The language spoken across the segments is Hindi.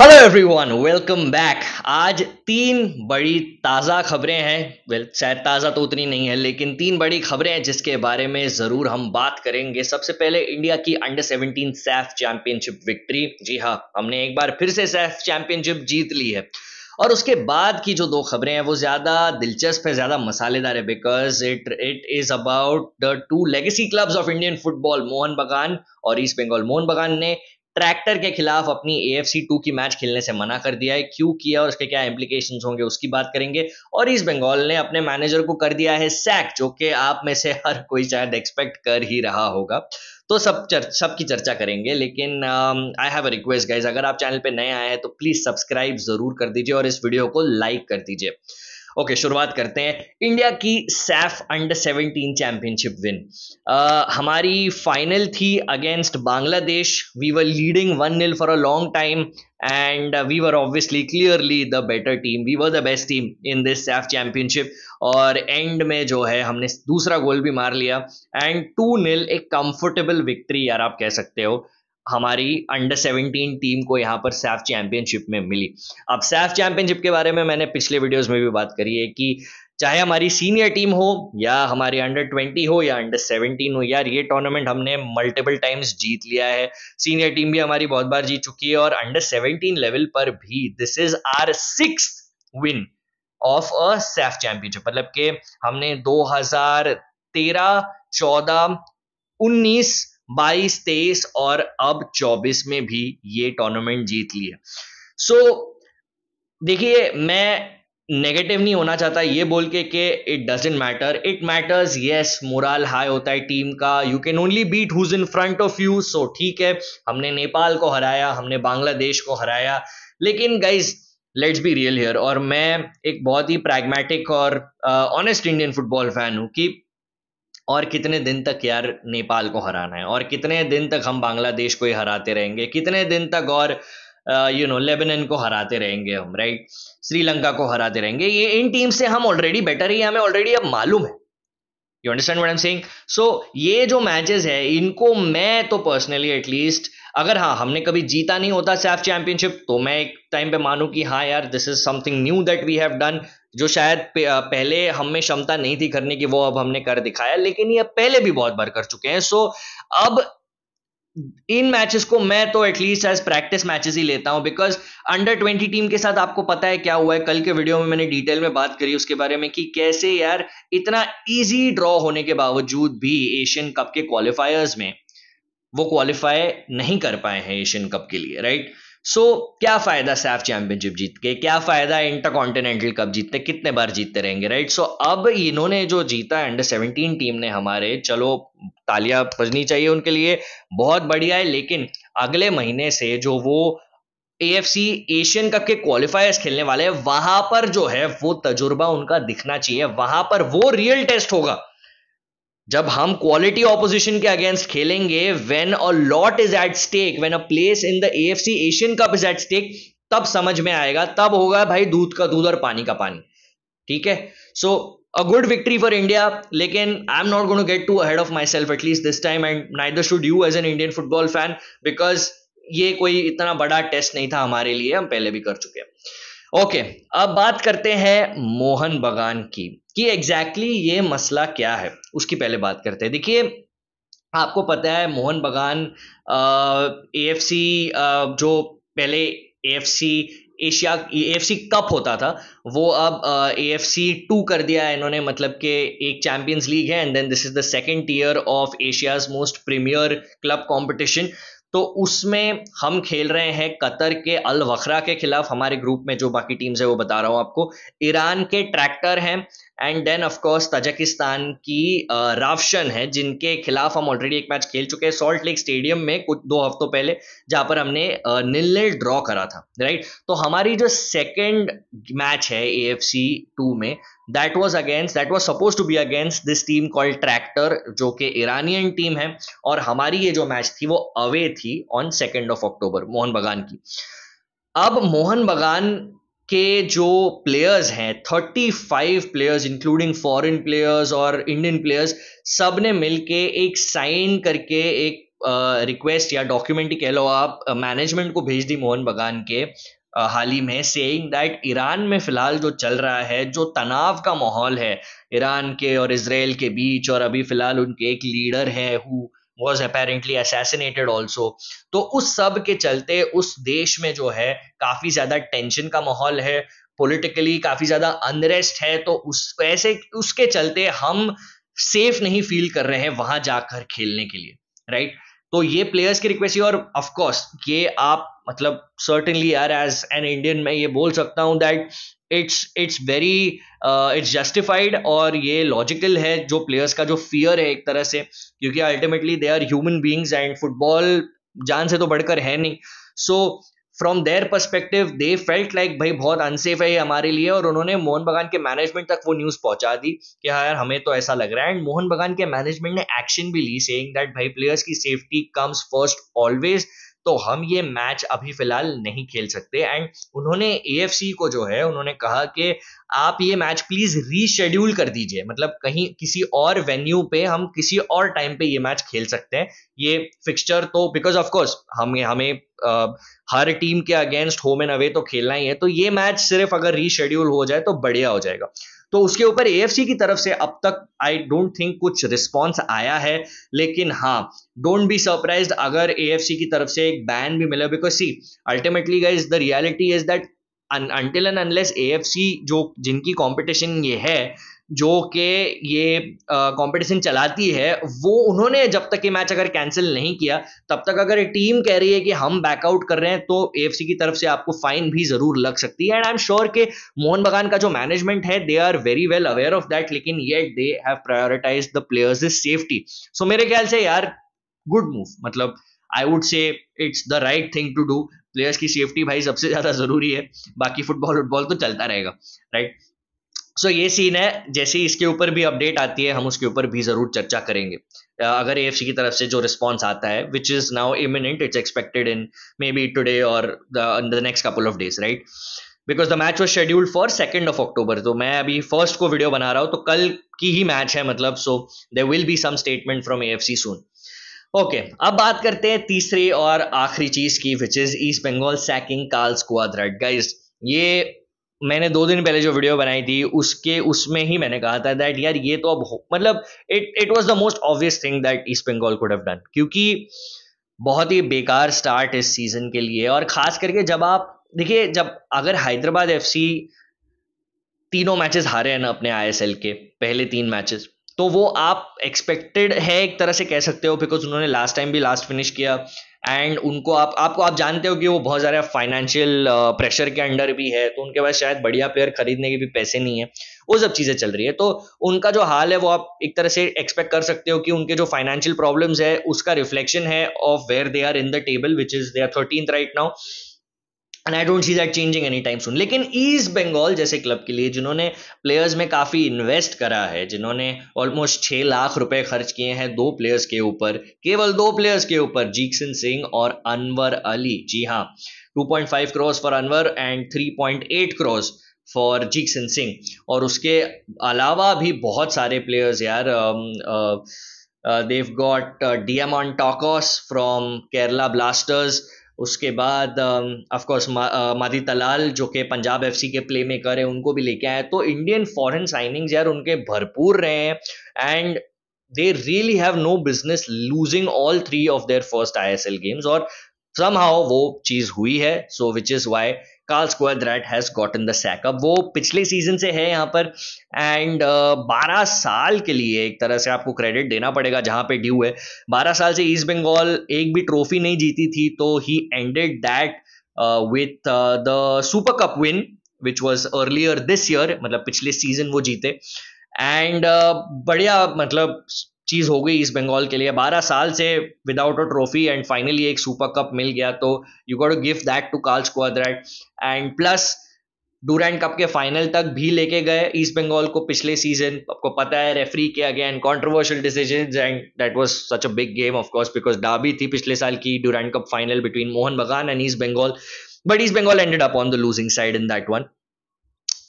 हेलो एवरीवन वेलकम बैक आज तीन बड़ी ताज़ा खबरें हैं वेल शायद ताज़ा तो उतनी नहीं है लेकिन तीन बड़ी खबरें हैं जिसके बारे में ज़रूर हम बात करेंगे सबसे पहले इंडिया की अंडर 17 सैफ चैंपियनशिप विक्ट्री जी हाँ हमने एक बार फिर से सैफ चैंपियनशिप जीत ली है और उसके बाद की जो दो खबरें हैं वो ज़्यादा दिलचस्प है ज़्यादा मसालेदार है because it it is about the two legacy clubs of Indian football Mohun Bagan और ईस्ट बंगाल मोहन बगान ने ट्रैक्टर के खिलाफ अपनी ए एफ टू की मैच खेलने से मना कर दिया है क्यों किया और उसके क्या इम्प्लीकेशन होंगे उसकी बात करेंगे और ईस्ट बंगाल ने अपने मैनेजर को कर दिया है सैक जो कि आप में से हर कोई शायद एक्सपेक्ट कर ही रहा होगा तो सब चर्च सबकी चर्चा करेंगे लेकिन I have a request guys अगर आप चैनल पे नए आए हैं तो प्लीज सब्सक्राइब जरूर कर दीजिए और इस वीडियो को लाइक कर दीजिए ओके शुरुआत करते हैं इंडिया की सैफ अंडर 17 चैंपियनशिप विन हमारी फाइनल थी against Bangladesh we were leading one nil for a long time and we were obviously clearly the better team we were the best team in this SAFF championship और एंड में जो है हमने दूसरा गोल भी मार लिया एंड टू नील एक कंफर्टेबल विक्ट्री यार आप कह सकते हो हमारी अंडर 17 टीम को यहाँ पर सैफ चैंपियनशिप में मिली अब सैफ चैंपियनशिप के बारे में मैंने पिछले वीडियोस में भी बात करी है कि चाहे हमारी सीनियर टीम हो या हमारी अंडर ट्वेंटी हो या अंडर 17 हो यार ये टूर्नामेंट हमने मल्टीपल टाइम्स जीत लिया है सीनियर टीम भी हमारी बहुत बार जीत चुकी है और अंडर सेवनटीन लेवल पर भी this is our six win of a SAFF championship मतलब के हमने 2013 14 19 बाईस तेईस और अब चौबीस में भी ये टूर्नामेंट जीत ली है सो so, देखिए मैं नेगेटिव नहीं होना चाहता ये बोल के कि it doesn't matter it matters yes moral high होता है टीम का you can only beat who's in front of you so ठीक है हमने नेपाल को हराया हमने बांग्लादेश को हराया लेकिन guys let's be real here और मैं एक बहुत ही प्रैग्मेटिक और ऑनेस्ट इंडियन फुटबॉल फैन हूँ कि और कितने दिन तक यार नेपाल को हराना है और कितने दिन तक हम बांग्लादेश को ही हराते रहेंगे कितने दिन तक और यू नो लेबनन को हराते रहेंगे हम राइट श्रीलंका को हराते रहेंगे ये इन टीम से हम ऑलरेडी बेटर ही हमें ऑलरेडी अब मालूम है you understand what am saying so ये जो मैचेस है इनको मैं तो पर्सनली एटलीस्ट अगर हाँ हमने कभी जीता नहीं होता सैफ चैंपियनशिप तो मैं एक टाइम पे मानू कि हाँ यार this is something new that we have done जो शायद पहले हमें क्षमता नहीं थी करने की वो अब हमने कर दिखाया लेकिन ये पहले भी बहुत बार कर चुके हैं सो अब इन मैचेस को मैं तो एटलीस्ट एज प्रैक्टिस मैचेस ही लेता हूं बिकॉज अंडर ट्वेंटी टीम के साथ आपको पता है क्या हुआ है कल के वीडियो में मैंने डिटेल में बात करी उसके बारे में कि कैसे यार इतना इजी ड्रॉ होने के बावजूद भी एशियन कप के क्वालिफायर्स में वो क्वालिफाई नहीं कर पाए हैं एशियन कप के लिए राइट right? सो so, क्या फायदा सैफ चैंपियनशिप जीत के क्या फायदा इंटर कॉन्टिनेंटल कप जीतते कितने बार जीतते रहेंगे राइट सो so, अब इन्होंने जो जीता अंडर सेवनटीन टीम ने हमारे चलो तालियां बजनी चाहिए उनके लिए बहुत बढ़िया है लेकिन अगले महीने से जो वो A F C Asian cup के क्वालिफायर्स खेलने वाले हैं वहां पर जो है वो तजुर्बा उनका दिखना चाहिए वहां पर वो रियल टेस्ट होगा जब हम क्वालिटी ऑपोजिशन के अगेंस्ट खेलेंगे when a lot is at stake when a place in the C Asian cup is at stake तब समझ में आएगा तब होगा भाई दूध का दूध और पानी का पानी ठीक है so a good victory for India लेकिन I am not going to get too ahead of myself at least this time and neither should you as an Indian football fan because ये कोई इतना बड़ा टेस्ट नहीं था हमारे लिए हम पहले भी कर चुके हैं ओके अब बात करते हैं मोहन बगान की कि एग्जैक्टली exactly ये मसला क्या है उसकी पहले बात करते हैं देखिए आपको पता है मोहन बगान ए एफ सी जो पहले A F C Asia C cup होता था वो अब ए एफ सी टू कर दिया है इन्होंने मतलब के एक चैंपियंस लीग है and then this is the second year of Asia's most premier club competition तो उसमें हम खेल रहे हैं कतर के अल वखरा के खिलाफ हमारे ग्रुप में जो बाकी टीम्स है वो बता रहा हूँ आपको ईरान के ट्रैक्टर हैं and then of course Tajikistan की रावशन uh, है जिनके खिलाफ हम ऑलरेडी एक मैच खेल चुके हैं सॉल्ट लेक स्टेडियम में कुछ दो हफ्तों पहले जहां पर हमने निल uh, ड्रॉ करा था राइट तो हमारी जो सेकेंड मैच है ए एफ सी टू में that was against that was suppose to be against this team call tractor जो कि ईरानियन टीम है और हमारी ये जो मैच थी वो अवे थी on second of October Mohun Bagan की अब मोहन बगान के जो प्लेयर्स हैं thirty five players including foreign players और इंडियन प्लेयर्स सब ने मिल के एक साइन करके एक रिक्वेस्ट या डॉक्यूमेंट कह लो आप मैनेजमेंट को भेज दी मोहन बगान के हाल ही में सेइंग दैट ईरान में फिलहाल जो चल रहा है जो तनाव का माहौल है ईरान के और इसराइल के बीच और अभी फिलहाल उनके एक लीडर है who was apparently assassinated also तो उस सब के चलते उस देश में जो है काफ़ी ज़्यादा टेंशन का माहौल है पॉलिटिकली काफ़ी ज़्यादा अनरेस्ट है तो उस ऐसे उसके चलते हम सेफ नहीं फील कर रहे हैं वहां जाकर खेलने के लिए राइट right? तो ये प्लेयर्स की रिक्वेस्ट है और ऑफ कोर्स ये आप मतलब certainly are as an Indian मैं ये बोल सकता हूं that it's it's very it's justified और ये लॉजिकल है जो प्लेयर्स का जो फियर है एक तरह से क्योंकि ultimately they are human beings and football जान से तो बढ़कर है नहीं so from their perspective they felt like भाई बहुत अनसेफ है ये हमारे लिए और उन्होंने मोहन बगान के मैनेजमेंट तक वो न्यूज़ पहुंचा दी कि हाँ यार हमें तो ऐसा लग रहा है एंड मोहन बगान के मैनेजमेंट ने एक्शन भी ली सेइंग दैट भाई प्लेयर्स की सेफ्टी कम्स फर्स्ट ऑलवेज तो हम ये मैच अभी फिलहाल नहीं खेल सकते एंड उन्होंने ए को जो है उन्होंने कहा कि आप ये मैच प्लीज रीशेड्यूल कर दीजिए मतलब कहीं किसी और वेन्यू पे हम किसी और टाइम पे ये मैच खेल सकते हैं ये फिक्सचर तो बिकॉज ऑफ कोर्स हमें हमें आ, हर टीम के अगेंस्ट होम एंड अवे तो खेलना ही है तो ये मैच सिर्फ अगर रीशेड्यूल हो जाए तो बढ़िया हो जाएगा तो उसके ऊपर एएफसी की तरफ से अब तक आई डोंट थिंक कुछ रिस्पॉन्स आया है लेकिन हाँ डोंट बी सरप्राइज अगर एएफसी की तरफ से एक बैन भी मिला because see ultimately guys the reality is that until and unless AFC जो जिनकी कंपटीशन ये है जो कि ये कंपटीशन चलाती है वो उन्होंने जब तक ये मैच अगर कैंसिल नहीं किया तब तक अगर टीम कह रही है कि हम बैकआउट कर रहे हैं तो एफ की तरफ से आपको फाइन भी जरूर लग सकती है एंड आई एम श्योर के मोहन बगान का जो मैनेजमेंट है they are very well aware of that लेकिन yet they have prioritize the players safety so मेरे ख्याल से यार गुड मूव मतलब I would say it's the right thing to do players की सेफ्टी भाई सबसे ज्यादा जरूरी है बाकी फुटबॉल वुटबॉल तो चलता रहेगा राइट सो ये सीन है जैसे इसके ऊपर भी अपडेट आती है हम उसके ऊपर भी जरूर चर्चा करेंगे अगर एफ की तरफ से जो रिस्पॉन्स आता है which is now imminent it's expected in maybe today और the next couple of days right because the match was scheduled for second of October तो मैं अभी फर्स्ट को वीडियो बना रहा हूँ तो कल की ही मैच है मतलब so they will be some statement from A F C soon okay अब बात करते हैं तीसरी और आखिरी चीज की which is East Bengal sacking call squad right guys ये मैंने दो दिन पहले जो वीडियो बनाई थी उसके उसमें ही मैंने कहा था दैट यार ये तो अब मतलब it it was the most obvious thing that East Bengal could have done क्योंकि बहुत ही बेकार स्टार्ट इस सीजन के लिए और खास करके जब आप देखिए जब अगर हैदराबाद एफसी तीनों मैचेस हारे हैं ना अपने आईएसएल के पहले तीन मैचेस तो वो आप एक्सपेक्टेड है एक तरह से कह सकते हो बिकॉज उन्होंने लास्ट टाइम भी लास्ट फिनिश किया एंड उनको आप आपको आप जानते हो कि वो बहुत ज़्यादा फाइनेंशियल प्रेशर के अंडर भी है तो उनके पास शायद बढ़िया प्लेयर खरीदने के भी पैसे नहीं है वो सब चीज़ें चल रही है तो उनका जो हाल है वो आप एक तरह से एक्सपेक्ट कर सकते हो कि उनके जो फाइनेंशियल प्रॉब्लम्स है उसका रिफ्लेक्शन है of where they are in the table which is they are thirteen right now and I don't see that changing any time soon लेकिन ईस्ट बंगाल जैसे क्लब के लिए जिन्होंने प्लेयर्स में काफ़ी इन्वेस्ट करा है जिन्होंने ऑलमोस्ट छः लाख रुपए खर्च किए हैं दो प्लेयर्स के ऊपर केवल दो प्लेयर्स के ऊपर जीक्सन सिंह और अनवर अली जी हाँ 2.5 crores for Anwar and 3.8 crores for Jeakson Singh और उसके अलावा भी बहुत सारे प्लेयर्स यार they've got Diamantakos from Kerala Blasters उसके बाद ऑफकोर्स मादी तलाल जो कि पंजाब सी के प्ले मेकर है उनको भी लेके आए तो इंडियन फॉरेन साइनिंग्स यार उनके भरपूर रहे हैं and they really have no business losing all three of their first एल गेम्स और सम हाउ वो चीज हुई है so which is why Carles Cuadrat has gotten the sack अब वो पिछले सीजन से है यहाँ पर एंड uh, बारह साल के लिए एक तरह से आपको क्रेडिट देना पड़ेगा जहां पे ड्यू है बारह साल से ईस्ट बंगाल एक भी ट्रॉफी नहीं जीती थी तो ही ended that with the super cup win which was earlier this year मतलब पिछले सीजन वो जीते एंड uh, बढ़िया मतलब चीज़ हो गई ईस्ट बंगाल के लिए बारह साल से without a trophy and finally एक सुपर कप मिल गया तो you got give that to Carles Cuadrat and plus Durand cup के फाइनल तक भी लेके गए ईस्ट बंगाल को पिछले सीजन आपको पता है रेफरी के again controversial decision and that was such a big game of course because derby थी पिछले साल की Durand cup final between Mohun Bagan and East Bengal but East Bengal ended up on the losing side in that one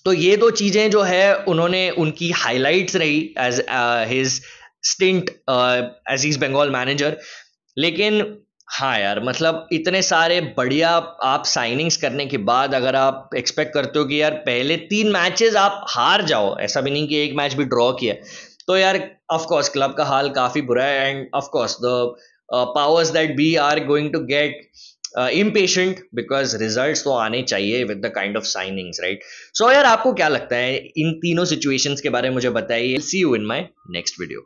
तो ये दो चीज़ें जो है उन्होंने उनकी हाईलाइट्स रही एज हिज uh, स्टिंट एजीज बंगाल मैनेजर लेकिन हाँ यार मतलब इतने सारे बढ़िया आप साइनिंग्स करने के बाद अगर आप एक्सपेक्ट करते हो कि यार पहले तीन मैचेस आप हार जाओ ऐसा भी नहीं कि एक मैच भी ड्रॉ किया तो यार ऑफ कोर्स क्लब का हाल काफ़ी बुरा है and of course the powers that be are going to get impatient because result तो आने चाहिए with the kind of signings right so यार आपको क्या लगता है इन तीनों सिचुएशंस के बारे में मुझे बताइए see you in my next video